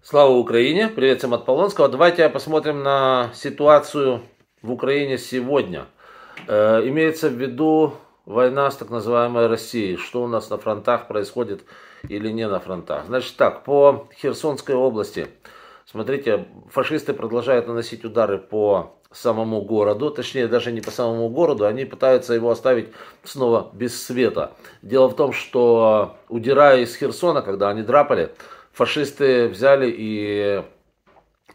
Слава Украине! Привет всем от Полонского. Давайте посмотрим на ситуацию в Украине сегодня. Э, имеется в виду война с так называемой Россией. Что у нас на фронтах происходит или не на фронтах. Значит так, по Херсонской области. Смотрите, фашисты продолжают наносить удары по самому городу, точнее даже не по самому городу, они пытаются его оставить снова без света. Дело в том, что удирая из Херсона, когда они драпали, фашисты взяли и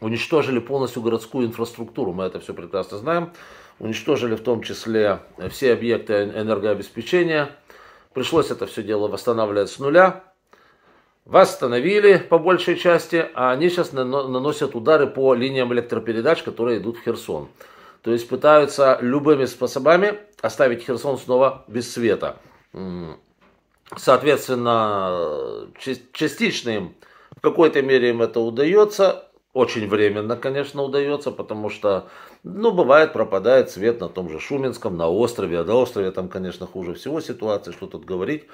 уничтожили полностью городскую инфраструктуру, мы это все прекрасно знаем, уничтожили в том числе все объекты энергообеспечения, пришлось это все дело восстанавливать с нуля, восстановили по большей части, а они сейчас наносят удары по линиям электропередач, которые идут в Херсон. То есть пытаются любыми способами оставить Херсон снова без света. Соответственно, частично им в какой-то мере им это удается. Очень временно, конечно, удается, потому что, ну, бывает, пропадает свет на том же Шуминском на острове. А до острове там, конечно, хуже всего ситуация, что тут говорить.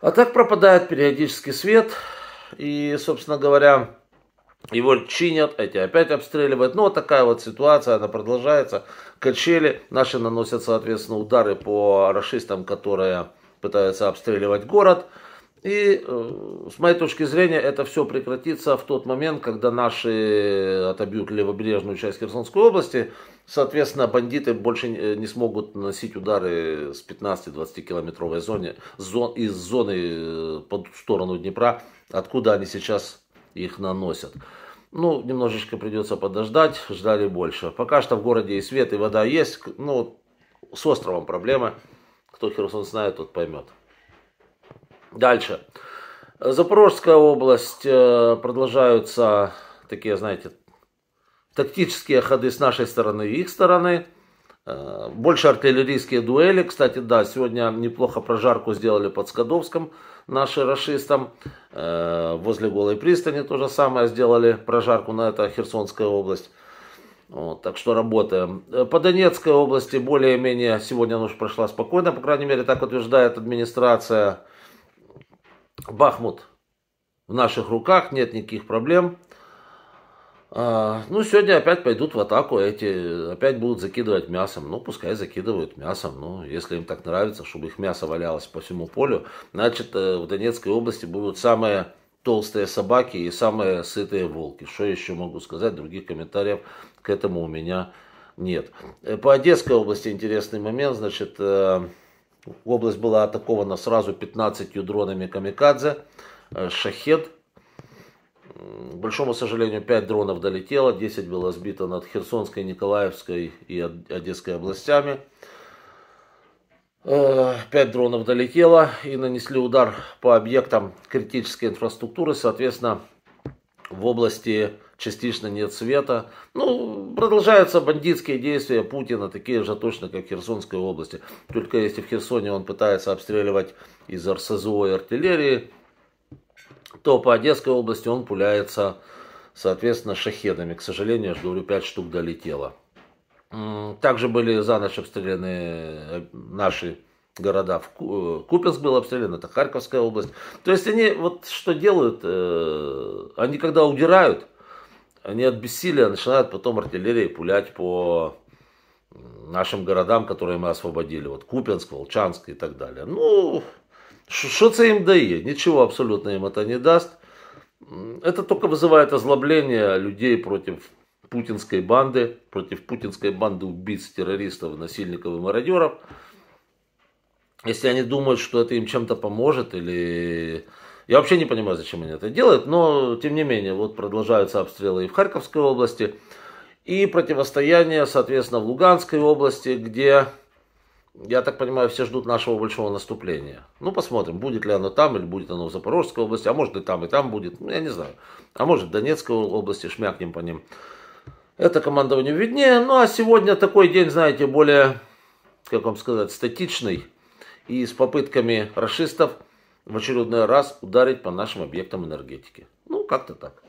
А так пропадает периодически свет. И, собственно говоря, его чинят, эти опять обстреливают. Ну, вот такая вот ситуация, она продолжается. Качели наши наносят, соответственно, удары по расистам, которые пытаются обстреливать город. И э, с моей точки зрения это все прекратится в тот момент, когда наши отобьют левобережную часть Херсонской области. Соответственно, бандиты больше не смогут наносить удары с 15-20 километровой зоны, из зоны э, под сторону Днепра, откуда они сейчас их наносят. Ну, немножечко придется подождать, ждали больше. Пока что в городе и свет, и вода есть, но ну, с островом проблемы. Кто Херсон знает, тот поймет. Дальше. Запорожская область. Э, продолжаются такие, знаете, тактические ходы с нашей стороны и их стороны. Э, больше артиллерийские дуэли. Кстати, да, сегодня неплохо прожарку сделали под Скадовском наши расистам. Э, возле Голой пристани то же самое сделали прожарку на это Херсонская область. Вот, так что работаем. Э, по Донецкой области более-менее сегодня ночь прошла спокойно, по крайней мере, так утверждает администрация. Бахмут в наших руках, нет никаких проблем. А, ну, сегодня опять пойдут в атаку эти, опять будут закидывать мясом. Ну, пускай закидывают мясом. Ну, если им так нравится, чтобы их мясо валялось по всему полю, значит, э, в Донецкой области будут самые толстые собаки и самые сытые волки. Что еще могу сказать? Других комментариев к этому у меня нет. Э, по Одесской области интересный момент. Значит, э, область была атакована сразу 15 дронами «Камикадзе», э, «Шахет». К большому сожалению, 5 дронов долетело, 10 было сбито над Херсонской, Николаевской и Одесской областями. Э, пять дронов долетело и нанесли удар по объектам критической инфраструктуры. Соответственно, в области частично нет света. Ну, продолжаются бандитские действия Путина, такие же точно, как в Херсонской области. Только если в Херсоне он пытается обстреливать из РСЗО и артиллерии, то по Одесской области он пуляется, соответственно, шахедами. К сожалению, я же говорю, 5 штук долетело. Также были за ночь обстреляны э, наши города. в э, Купинск был обстрелян, это Харьковская область. То есть они вот что делают, э, они когда удирают, они от бессилия начинают потом артиллерией пулять по нашим городам, которые мы освободили. Вот Купинск, Волчанск и так далее. Ну, что це им дае? Ничего абсолютно им это не даст. Это только вызывает озлобление людей против путинской банды, против путинской банды убийц, террористов, насильников и мародеров. Если они думают, что это им чем-то поможет или... Я вообще не понимаю, зачем они это делают, но тем не менее, вот продолжаются обстрелы и в Харьковской области, и противостояние, соответственно, в Луганской области, где, я так понимаю, все ждут нашего большого наступления. Ну, посмотрим, будет ли оно там, или будет оно в Запорожской области, а может и там, и там будет, ну, я не знаю. А может в Донецкой области, шмякнем по ним. Это командование виднее. Ну а сегодня такой день, знаете, более, как вам сказать, статичный. И с попытками расистов в очередной раз ударить по нашим объектам энергетики. Ну, как-то так.